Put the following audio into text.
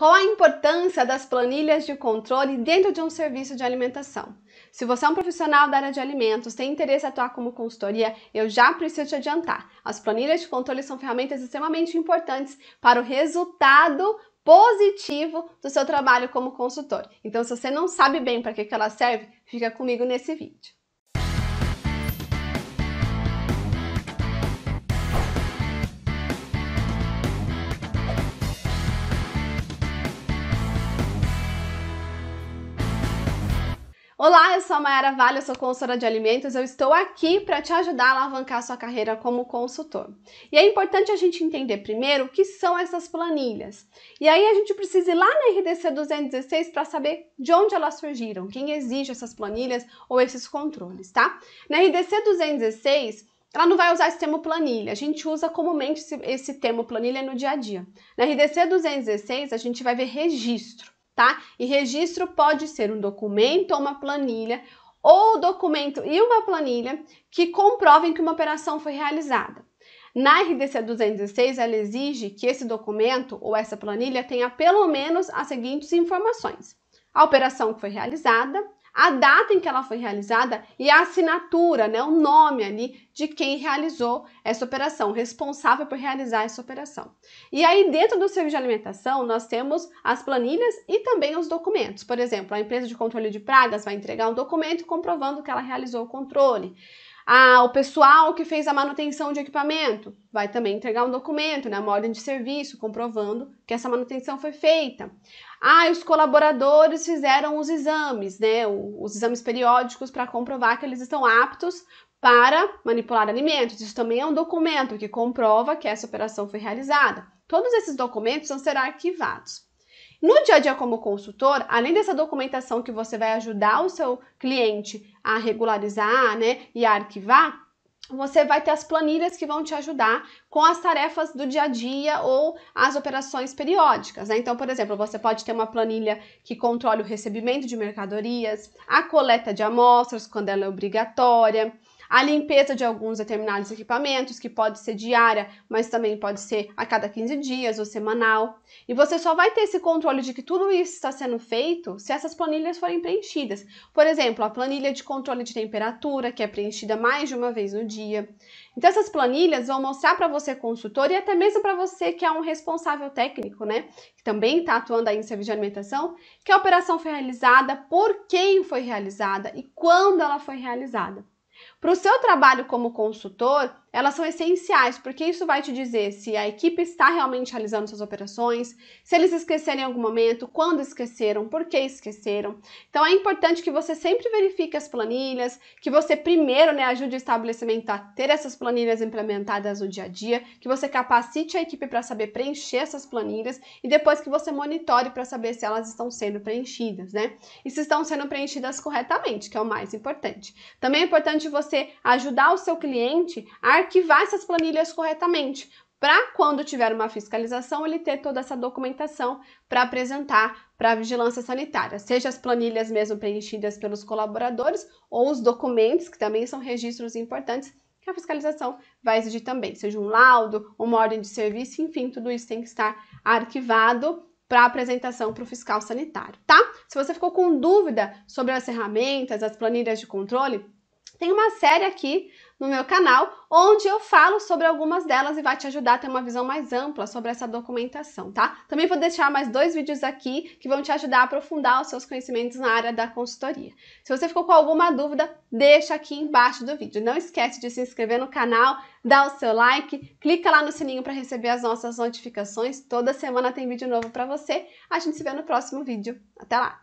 Qual a importância das planilhas de controle dentro de um serviço de alimentação? Se você é um profissional da área de alimentos, tem interesse em atuar como consultoria, eu já preciso te adiantar. As planilhas de controle são ferramentas extremamente importantes para o resultado positivo do seu trabalho como consultor. Então, se você não sabe bem para que, que ela serve, fica comigo nesse vídeo. Olá, eu sou a Mayara Vale, eu sou consultora de alimentos, eu estou aqui para te ajudar a alavancar a sua carreira como consultor. E é importante a gente entender primeiro o que são essas planilhas. E aí a gente precisa ir lá na RDC 216 para saber de onde elas surgiram, quem exige essas planilhas ou esses controles, tá? Na RDC 216, ela não vai usar esse termo planilha, a gente usa comumente esse, esse termo planilha no dia a dia. Na RDC 216, a gente vai ver registro tá? E registro pode ser um documento ou uma planilha, ou documento e uma planilha que comprovem que uma operação foi realizada. Na RDC 206, ela exige que esse documento ou essa planilha tenha pelo menos as seguintes informações: a operação que foi realizada, a data em que ela foi realizada e a assinatura, né, o nome ali de quem realizou essa operação, responsável por realizar essa operação. E aí, dentro do serviço de alimentação, nós temos as planilhas e também os documentos. Por exemplo, a empresa de controle de pragas vai entregar um documento comprovando que ela realizou o controle. Ah, o pessoal que fez a manutenção de equipamento vai também entregar um documento, né, uma ordem de serviço comprovando que essa manutenção foi feita. Ah, os colaboradores fizeram os exames, né, os exames periódicos para comprovar que eles estão aptos para manipular alimentos. Isso também é um documento que comprova que essa operação foi realizada. Todos esses documentos vão ser arquivados. No dia a dia como consultor, além dessa documentação que você vai ajudar o seu cliente a regularizar, né, e a arquivar, você vai ter as planilhas que vão te ajudar com as tarefas do dia a dia ou as operações periódicas. Né? Então, por exemplo, você pode ter uma planilha que controle o recebimento de mercadorias, a coleta de amostras quando ela é obrigatória, a limpeza de alguns determinados equipamentos, que pode ser diária, mas também pode ser a cada 15 dias ou semanal. E você só vai ter esse controle de que tudo isso está sendo feito se essas planilhas forem preenchidas. Por exemplo, a planilha de controle de temperatura, que é preenchida mais de uma vez no dia. Então, essas planilhas vão mostrar para você, consultor, e até mesmo para você que é um responsável técnico, né? Que também está atuando aí em serviço de alimentação, que a operação foi realizada, por quem foi realizada e quando ela foi realizada. Para o seu trabalho como consultor, elas são essenciais, porque isso vai te dizer se a equipe está realmente realizando suas operações, se eles esqueceram em algum momento, quando esqueceram, por que esqueceram. Então é importante que você sempre verifique as planilhas, que você primeiro né, ajude o estabelecimento a ter essas planilhas implementadas no dia a dia, que você capacite a equipe para saber preencher essas planilhas e depois que você monitore para saber se elas estão sendo preenchidas, né? E se estão sendo preenchidas corretamente, que é o mais importante. Também é importante você ajudar o seu cliente a arquivar essas planilhas corretamente, para quando tiver uma fiscalização ele ter toda essa documentação para apresentar para a vigilância sanitária, seja as planilhas mesmo preenchidas pelos colaboradores ou os documentos, que também são registros importantes, que a fiscalização vai exigir também, seja um laudo, uma ordem de serviço, enfim, tudo isso tem que estar arquivado para apresentação para o fiscal sanitário, tá? Se você ficou com dúvida sobre as ferramentas, as planilhas de controle, tem uma série aqui no meu canal, onde eu falo sobre algumas delas e vai te ajudar a ter uma visão mais ampla sobre essa documentação, tá? Também vou deixar mais dois vídeos aqui que vão te ajudar a aprofundar os seus conhecimentos na área da consultoria. Se você ficou com alguma dúvida, deixa aqui embaixo do vídeo. Não esquece de se inscrever no canal, dá o seu like, clica lá no sininho para receber as nossas notificações. Toda semana tem vídeo novo para você. A gente se vê no próximo vídeo. Até lá!